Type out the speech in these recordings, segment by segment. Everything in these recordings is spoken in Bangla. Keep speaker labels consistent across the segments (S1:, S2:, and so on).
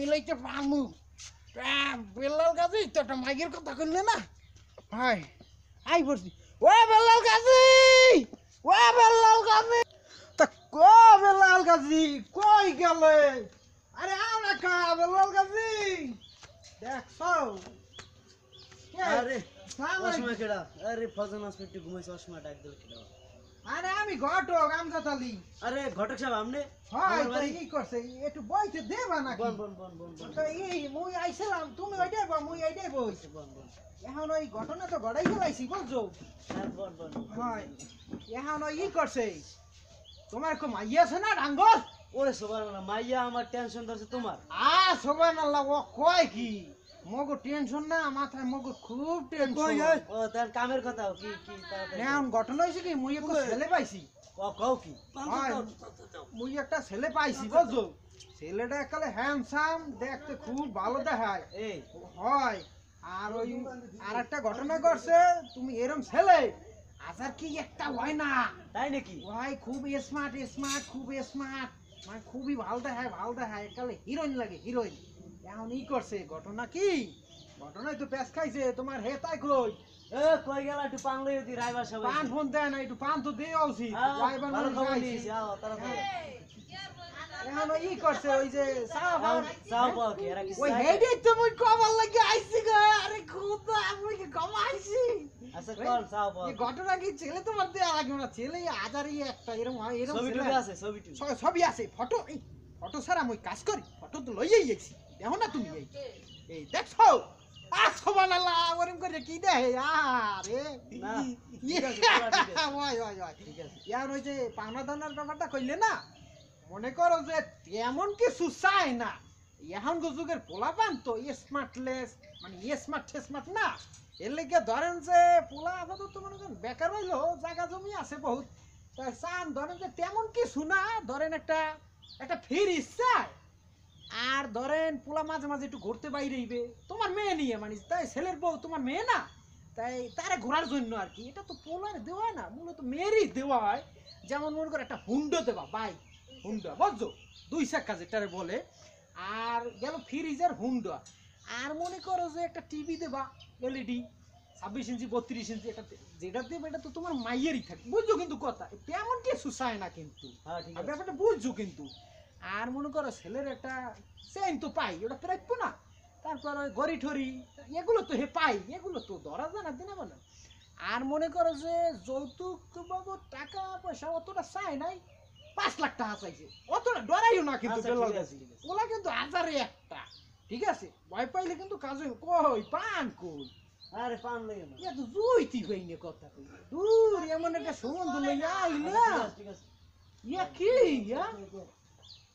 S1: মিলাইতে পারমু বেল্লাল গাজি তো একটা মাইকের কথা করলে না ভাই আই পড়ছি ও বেল্লাল গাজি ও বেল্লাল গাজি তা কো বেল্লাল গাজি কই গেলে আরে আমরা কা বেল্লাল গাজি দেখছো আরে হ্যাঁ, সামনে কেডা আরে ফজন হসপিটাল ঘুমাইছে অসময় ডাক দিল কেডা আরে আমি ঘটক আমজা তালি আরে ঘটক সাহেব আপনি হয় তো ই করছে একটু বইতে দেবা না বন বন বন বন তো এই মুই আইছিলাম তুমি ওই দেবা মুই এই দেব বন বন এখন ওই ঘটনা তো গড়াই ফেলাইছি বলছো হ্যাঁ, বন বন হয় এখন ওই ই করছে তোমার কো মাইয়া আছে না ডাঙ্গল ওরে সোবান মাইয়া আমার টেনশন ধরছে তোমার আ সোবান আল্লাহ ও কয় কি মগো টেনশন না মাথায় মগো খুব টেনশন ও তার কামের কথা কি কি এখন ঘটনা হইছে কি মুই একটা ছেলে পাইছি ও কও কি মুই একটা ছেলে পাইছি বুঝছো ছেলেটা একালে হ্যান্ডসাম দেখতে খুব ভালো দেখায় এই হয় আর ওই আর একটা ঘটনা করছে তুমি এরম ছেলে আসার কি একটা হয় না তাই নাকি ভাই খুব স্মার্ট স্মার্ট খুব স্মার্ট মানে খুবই ভালো দেখায় ভালো দেখায় একালে হিরোইন লাগে হিরোইন ই করছে ঘটনা কি ঘটনায় তো প্যাস খাইছে তোমার কই এ কই গেল একটু পান লই দি রাইবার পান ফোন না একটু পান তো দেই রাইবার হ্যাঁ। আচ্ছা, ছেলে তোমার দেয়া লাগে না ছেলে একটা ছবি আছে ছবি আছে ফটো ফটো ছাড়া মুই কাজ করি ফটো তো লইয়াই গেছি দেখো না তুমি এই এই দেখছো কি যে মনে করো যে না এখন যুগের তো মানে ইয়ে স্মার্ট স্মার্ট না এর লেগে ধরেন যে পোলা আপাতত মনে করেন বেকার হইলো জায়গা জমি আছে বহুত চান ধরেন যে তেমন কিছু না ধরেন একটা একটা ফির ইচ্ছা আর ধরেন পোলা মাঝে মাঝে একটু ঘুরতে বাইরে হইবে তোমার মেয়ে নিয়ে মানে তাই ছেলের বউ তোমার মেয়ে না তাই তারা ঘোরার জন্য আর কি এটা তো পোলার দেওয়া না মূলত মেয়েরই দেওয়া হয় যেমন মনে করো একটা হুন্ডো দেবা বাই হুন্ডা বুঝছো দুই চাক্কা যেটারে বলে আর গেল ফ্রিজের হুন্ড আর মনে করো যে একটা টিভি দেবা এলইডি e ছাব্বিশ ইঞ্চি বত্রিশ ইঞ্চি এটা যেটা দেবে এটা তো তোমার মাইয়েরই থাকে বুঝছো কিন্তু কথা তেমন কিছু চায় না কিন্তু হ্যাঁ, ব্যাপারটা বুঝছো কিন্তু আর মনে করো ছেলের একটা চেন তো পাই ওটা প্রাপ্য না তারপর ওই গড়ি ঠরি এগুলো তো হে পাই এগুলো তো ধরা যায় না দিনে বলে আর মনে করো যে যৌতুক বাবু টাকা পয়সা অতটা চাই নাই পাঁচ লাখ টাকা চাইছে অতটা ডরাইও না কিন্তু আচ্ছা, ওলা কিন্তু হাজারে একটা ঠিক আছে ভয় পাইলে কিন্তু কাজ কই পান কই আরে পান লাগে না এত তো জুইতি হই না কথা কই দূর এমন একটা সম্বন্ধ লাগে আইলা ইয়া আচ্ছা, কি ইয়া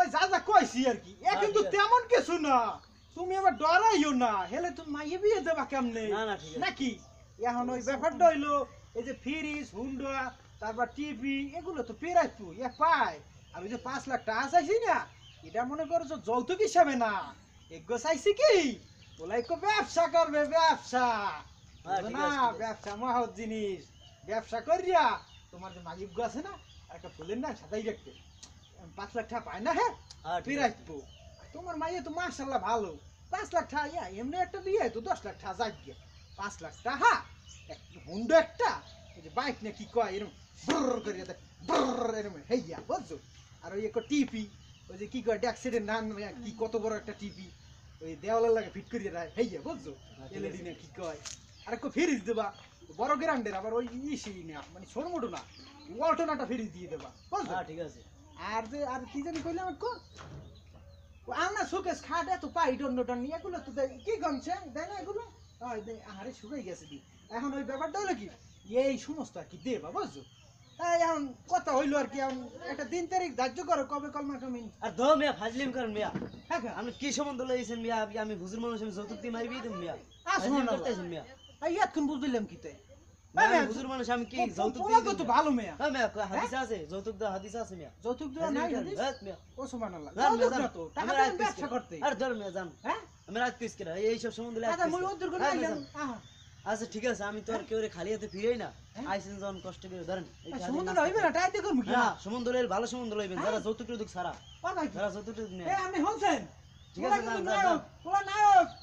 S1: ওই যা যা কইছি আর কি এ হ্যাঁ, কিন্তু তেমন কিছু না তুমি আবার ডরাইও না হেলে তুমি মাইয়ে বিয়ে দেবা কেমনে নাকি এখন ওই ব্যাপারটা হইলো এই যে ফ্রিজ হুন্ডা তারপর টিভি এগুলো তো পেরাই তুই এ পায় আমি যে পাঁচ লাখ টাকা চাইছি না এটা মনে করো যে যৌতুক হিসাবে না এগুলো চাইছি কি ওলাই কো ব্যবসা করবে ব্যবসা হ্যাঁ, না ব্যবসা মহৎ জিনিস ব্যবসা করিয়া তোমার যে মালিক আছে না একটা ফুলের না সাদাই রাখতে পাঁচ লাখ টাকা পায় না হ্যাঁ বিরাজবো হ্যাঁ, তোমার মাইয়ে তো মার্শাল্লাহ ভালো পাঁচ লাখ টাকা ইয়া এমনি একটা বিয়ে তো দশ লাখ টাকা যাই পাঁচ লাখ টাকা হুন্ডো একটা যে বাইক না কি কয় এরম ব্রর করে দেয় ব্রর এরম হেইয়া বুঝছো আর ওই একটা টিপি ওই যে কি কয় ড্যাক্সিডের নাম কি কত বড় একটা টিপি ওই দেওয়ালের লাগে ফিট করিয়ে দেয় হেইয়া বুঝছো আচ্ছা, এলইডি না কি কয় আর একটু ফিরিজ দেবা বড় গ্রান্ডের আবার ওই ইসি না মানে ছোট মোটো না অল্টনাটা ফিরিজ দিয়ে দেবা বুঝছো হ্যাঁ, ঠিক আছে আর যে আর কি জানি কো আলনা পাই এগুলো তো কি আরে শুকাই গেছে দি এখন ওই ব্যাপারটা হলো কি এই সমস্ত আর কি দেবা বুঝছো তাই এখন কথা হইলো আর কি এখন একটা দিন তারিখ ধার্য করো কবে কলমা কামিন আর ধ মিয়া ফাজলিম মিয়া হ্যাঁ আমি কি সম্বন্ধ লইছেন মিয়া আমি হুজুর মানুষ আমি মিয়া আসুন মিয়া বুঝলাম কি তাই আমি আচ্ছা ঠিক আছে আমি তো আর হ্যাঁ? কেউ খালি হাতে ফিরেই না হ্যাঁ? আইসেন যখন কষ্ট করে ধরেন সমুদ্র না সমুদ্র ভালো সমুদ্র হইবেন হ্যাঁ? যারা যৌতুক টুক সারা যারা যৌতুক টুক ঠিক আছে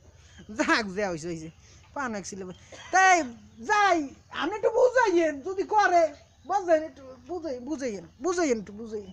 S1: যাক যে হয়েছে হয়েছে পান এক সিলেবাস তাই যাই আমি একটু বুঝাইয়েন যদি করে বুঝাইন একটু বুঝাই বুঝাইয়েন বুঝাইয়েন একটু বুঝাইয়েন